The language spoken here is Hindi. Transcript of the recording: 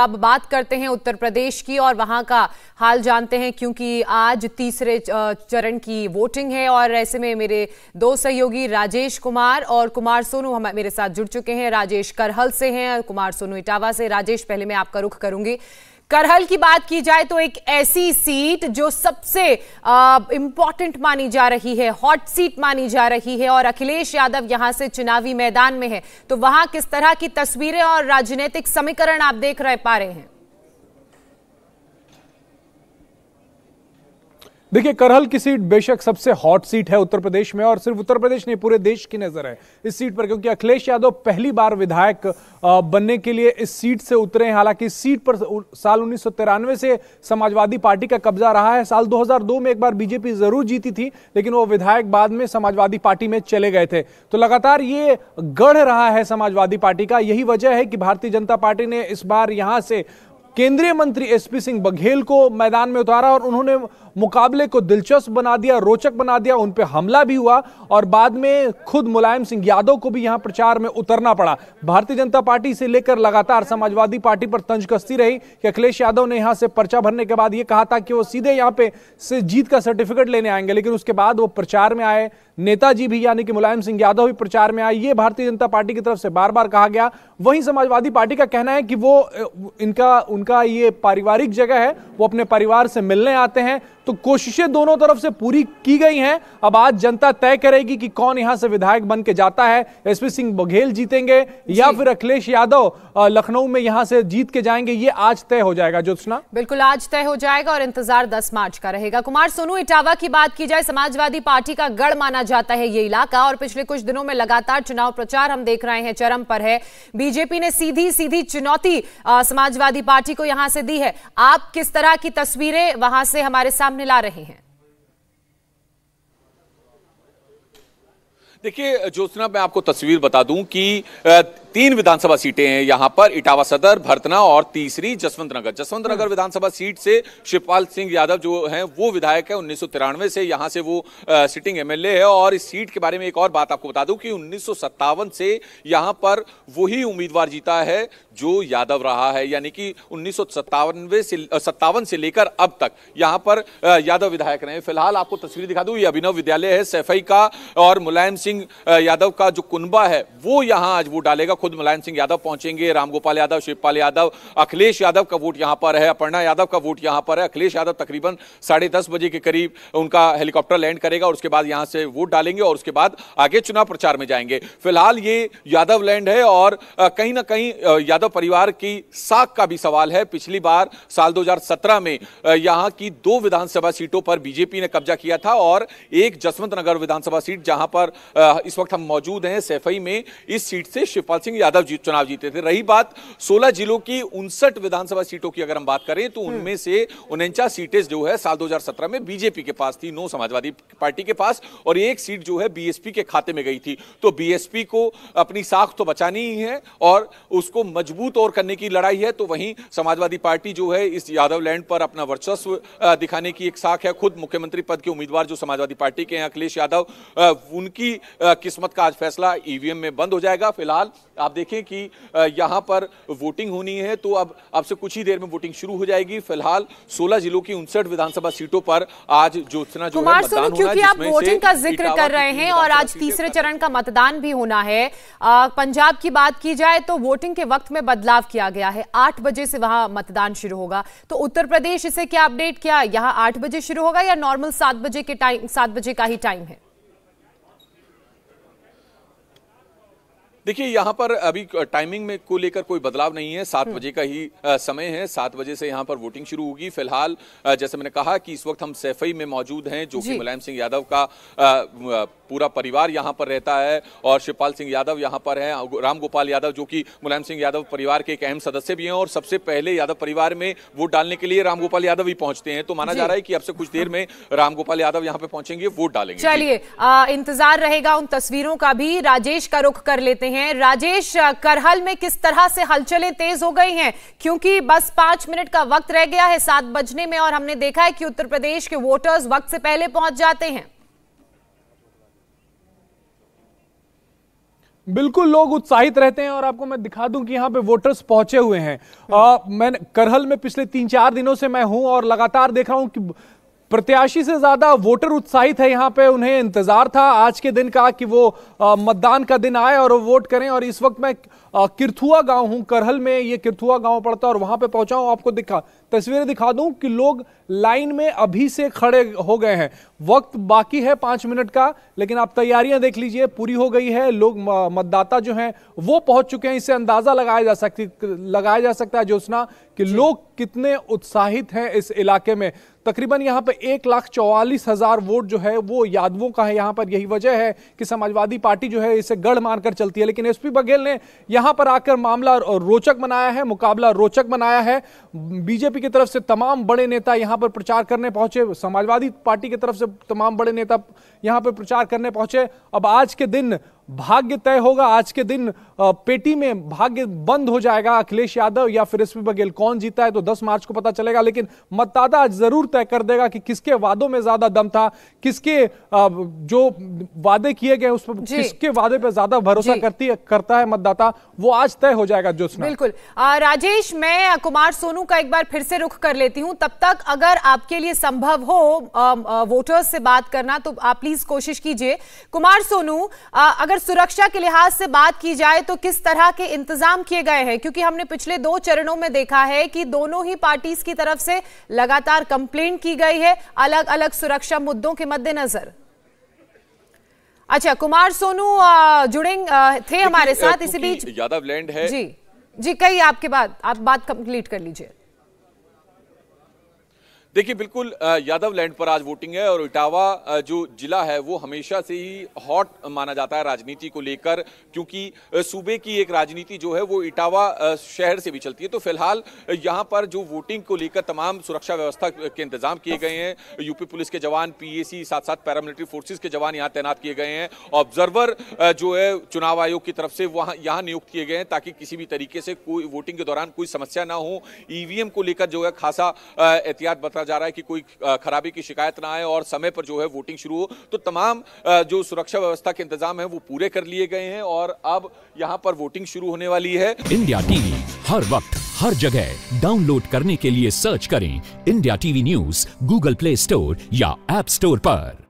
अब बात करते हैं उत्तर प्रदेश की और वहां का हाल जानते हैं क्योंकि आज तीसरे चरण की वोटिंग है और ऐसे में मेरे दो सहयोगी राजेश कुमार और कुमार सोनू हम मेरे साथ जुड़ चुके हैं राजेश करहल से हैं और कुमार सोनू इटावा से राजेश पहले मैं आपका रुख करूंगी करहल की बात की जाए तो एक ऐसी सीट जो सबसे इंपॉर्टेंट मानी जा रही है हॉट सीट मानी जा रही है और अखिलेश यादव यहां से चुनावी मैदान में है तो वहां किस तरह की तस्वीरें और राजनीतिक समीकरण आप देख रहे पा रहे हैं देखिए करहल की सीट बेशक सबसे हॉट सीट है उत्तर प्रदेश में और सिर्फ उत्तर प्रदेश नहीं पूरे देश की नजर है इस सीट पर क्योंकि अखिलेश यादव पहली बार विधायक बनने के लिए इस सीट से उतरे हैं हालांकि इस सीट पर साल उन्नीस से समाजवादी पार्टी का कब्जा रहा है साल 2002 में एक बार बीजेपी जरूर जीती थी लेकिन वो विधायक बाद में समाजवादी पार्टी में चले गए थे तो लगातार ये गढ़ रहा है समाजवादी पार्टी का यही वजह है कि भारतीय जनता पार्टी ने इस बार यहां से केंद्रीय मंत्री एसपी सिंह बघेल को मैदान में उतारा और उन्होंने मुकाबले को दिलचस्प बना दिया रोचक बना दिया उन पर हमला भी हुआ और बाद में खुद मुलायम सिंह यादव को भी यहाँ प्रचार में उतरना पड़ा भारतीय जनता पार्टी से लेकर लगातार समाजवादी पार्टी पर तंज कसती रही कि अखिलेश यादव ने यहाँ से पर्चा भरने के बाद ये कहा था कि वो सीधे यहाँ पे से जीत का सर्टिफिकेट लेने आएंगे लेकिन उसके बाद वो प्रचार में आए नेताजी भी यानी कि मुलायम सिंह यादव भी प्रचार में आए ये भारतीय जनता पार्टी की तरफ से बार बार कहा गया वहीं समाजवादी पार्टी का कहना है कि वो इनका उनका ये पारिवारिक जगह है वो अपने परिवार से मिलने आते हैं तो कोशिशें दोनों तरफ से पूरी की गई हैं अब आज जनता तय करेगी कि कौन यहां से विधायक बन के जाता है एसपी सिंह बघेल जीतेंगे या फिर अखिलेश यादव लखनऊ में यहां से जीत के जाएंगे ये आज तय हो जाएगा ज्योत्सना बिल्कुल आज तय हो जाएगा और इंतजार दस मार्च का रहेगा कुमार सोनू इटावा की बात की जाए समाजवादी पार्टी का गढ़ माना जाता है ये इलाका और पिछले कुछ दिनों में लगातार चुनाव प्रचार हम देख रहे हैं चरम पर है बीजेपी ने सीधी सीधी चुनौती समाजवादी पार्टी को यहां से दी है आप किस तरह की तस्वीरें वहां से हमारे सामने सामने ला रहे हैं देखिए ज्योत्ना मैं आपको तस्वीर बता दूं कि तीन विधानसभा सीटें हैं यहां पर इटावा सदर भरतना और तीसरी जसवंत नगर जसवंत नगर हम्म। विधानसभा सीट से शिवपाल सिंह यादव जो है वो विधायक है उन्नीस से यहां से वो सिटिंग एमएलए है और इस सीट के बारे में एक और बात आपको बता दूं कि उन्नीस से यहां पर वही उम्मीदवार जीता है जो यादव रहा है यानी कि उन्नीस से सत्तावन से लेकर अब तक यहाँ पर यादव विधायक रहे फिलहाल आपको तस्वीर दिखा दूँ ये अभिनव विद्यालय है सैफई का और मुलायम सिंह यादव का जो कुनबा है वो यहाँ आज वोट डालेगा खुद मुलायम सिंह यादव पहुंचेंगे रामगोपाल यादव शिवपाल यादव अखिलेश यादव का वोट यहाँ पर है अपर्णा यादव का वोट यहाँ पर है अखिलेश यादव तकरीबन साढ़े दस बजे के करीब उनका हेलीकॉप्टर लैंड करेगा और उसके बाद यहाँ से वोट डालेंगे और उसके बाद आगे चुनाव प्रचार में जाएंगे फिलहाल ये यादव लैंड है और कहीं ना कहीं यादव यादव परिवार की साख का भी सवाल है पिछली बार साल 2017 में यहां की दो विधानसभा सीटों पर बीजेपी ने कब्जा किया था और एक जसवंत नगर विधानसभा सीट जहां पर इस वक्त हम मौजूद हैं सैफई में इस सीट से शिवपाल सिंह यादव जीत चुनाव जीते थे रही बात सोलह जिलों की उनसठ विधानसभा सीटों की अगर हम बात करें तो हम्म। उनमें से उनचास सीटें जो है साल दो में बीजेपी के पास थी नौ समाजवादी पार्टी के पास और एक सीट जो है बीएसपी के खाते में गई थी तो बीएसपी को अपनी साख तो बचानी ही है और उसको मजबूत मजबूत और करने की लड़ाई है तो वहीं समाजवादी पार्टी जो है इस यादव लैंड पर अपना वर्चस्व दिखाने की एक साख है खुद मुख्यमंत्री पद के उम्मीदवार जो समाजवादी पार्टी के हैं अखिलेश यादव उनकी किस्मत का आज फैसला ईवीएम में बंद हो जाएगा फिलहाल आप देखें कि यहाँ पर वोटिंग होनी है तो अब अब से कुछ ही देर में वोटिंग शुरू हो जाएगी फिलहाल 16 जिलों की उनसठ विधानसभा सीटों पर आज ज्योत्सना जो है मतदान क्योंकि आप वोटिंग का जिक्र कर रहे हैं और आज तीसरे चरण का मतदान भी होना है पंजाब की बात की जाए तो वोटिंग के वक्त में में बदलाव किया गया है आठ बजे से वहां मतदान शुरू होगा तो उत्तर प्रदेश इसे क्या अपडेट किया यहाँ आठ बजे शुरू होगा या नॉर्मल सात बजे के टाइम सात बजे का ही टाइम है देखिए यहाँ पर अभी टाइमिंग में को लेकर कोई बदलाव नहीं है सात हम्म। बजे का ही समय है सात बजे से यहाँ पर वोटिंग शुरू होगी फिलहाल जैसे मैंने कहा कि इस वक्त हम सैफई में मौजूद हैं जो कि मुलायम सिंह यादव का पूरा परिवार यहाँ पर रहता है और शिवपाल सिंह यादव यहाँ पर है राम गोपाल यादव जो कि मुलायम सिंह यादव परिवार के एक अहम सदस्य भी हैं और सबसे पहले यादव परिवार में वोट डालने के लिए गोपाल यादव ही पहुंचते हैं तो माना जा रहा है कि अब से कुछ देर में गोपाल यादव यहाँ पे पहुंचेंगे वोट डालेंगे चलिए इंतजार रहेगा उन तस्वीरों का भी राजेश का रुख कर लेते हैं हैं राजेश करहल में किस तरह से हलचले तेज हो गई हैं क्योंकि बस पांच मिनट का वक्त रह गया है सात बजने में और हमने देखा है कि उत्तर प्रदेश के वोटर्स वक्त से पहले पहुंच जाते हैं बिल्कुल लोग उत्साहित रहते हैं और आपको मैं दिखा दूं कि यहाँ पे वोटर्स पहुंचे हुए हैं आ, मैं करहल में पिछले तीन चार दिनों से मैं हूं और लगातार देख रहा हूं कि प्रत्याशी से ज्यादा वोटर उत्साहित है यहाँ पे उन्हें इंतजार था आज के दिन का कि वो मतदान का दिन आए और वो वोट करें और इस वक्त मैं किरथुआ गांव हूं करहल में ये किरथुआ गांव पड़ता है और वहां पे पहुंचा हूं आपको दिखा तस्वीरें दिखा दूं कि लोग लाइन में अभी से खड़े हो गए हैं वक्त बाकी है पांच मिनट का लेकिन आप तैयारियां देख लीजिए पूरी हो गई है लोग मतदाता जो हैं वो पहुंच चुके हैं इससे अंदाजा लगाया जा सकती लगाया जा सकता है ज्योत्ना कि लोग कितने उत्साहित हैं इस इलाके में तकरीबन यहाँ पर एक लाख चौवालीस हज़ार वोट जो है वो यादवों का है यहाँ पर यही वजह है कि समाजवादी पार्टी जो है इसे गढ़ मानकर चलती है लेकिन एस बघेल ने यहाँ यहां पर आकर मामला रोचक बनाया है मुकाबला रोचक बनाया है बीजेपी की तरफ से तमाम बड़े नेता यहां पर प्रचार करने पहुंचे समाजवादी पार्टी की तरफ से तमाम बड़े नेता यहां पर प्रचार करने पहुंचे अब आज के दिन भाग्य तय होगा आज के दिन पेटी में भाग्य बंद हो जाएगा अखिलेश यादव या फिर एसपी बघेल कौन जीता है तो 10 मार्च को पता चलेगा लेकिन मतदाता जरूर तय कर देगा कि किसके वादों में ज्यादा दम था किसके जो वादे किए गए उस पर किसके वादे पर ज्यादा भरोसा करती करता है मतदाता वो आज तय हो जाएगा जो बिल्कुल राजेश मैं कुमार सोनू का एक बार फिर से रुख कर लेती हूँ तब तक अगर आपके लिए संभव हो वोटर्स से बात करना तो आप प्लीज कोशिश कीजिए कुमार सोनू अगर अगर सुरक्षा के लिहाज से बात की जाए तो किस तरह के इंतजाम किए गए हैं क्योंकि हमने पिछले दो चरणों में देखा है कि दोनों ही पार्टीज की तरफ से लगातार कंप्लेंट की गई है अलग अलग सुरक्षा मुद्दों के मद्देनजर अच्छा कुमार सोनू जुड़ेंगे थे हमारे साथ इसी बीच यादव लैंड है जी जी कई आपके बाद आप बात कंप्लीट कर लीजिए देखिए बिल्कुल यादव लैंड पर आज वोटिंग है और इटावा जो जिला है वो हमेशा से ही हॉट माना जाता है राजनीति को लेकर क्योंकि सूबे की एक राजनीति जो है वो इटावा शहर से भी चलती है तो फिलहाल यहाँ पर जो वोटिंग को लेकर तमाम सुरक्षा व्यवस्था के इंतजाम किए गए हैं यूपी पुलिस के जवान पी साथ साथ पैरामिलिट्री फोर्सेज के जवान यहाँ तैनात किए गए हैं ऑब्जर्वर जो है चुनाव आयोग की तरफ से वहाँ यहाँ नियुक्त किए गए हैं ताकि किसी भी तरीके से कोई वोटिंग के दौरान कोई समस्या ना हो ईवीएम को लेकर जो है खासा एहतियात बता करा जा रहा है कि कोई खराबी की शिकायत ना आए और समय पर जो है वोटिंग शुरू हो तो तमाम जो सुरक्षा व्यवस्था के इंतजाम है वो पूरे कर लिए गए हैं और अब यहाँ पर वोटिंग शुरू होने वाली है इंडिया टीवी हर वक्त हर जगह डाउनलोड करने के लिए सर्च करें India TV news Google Play Store या एप स्टोर पर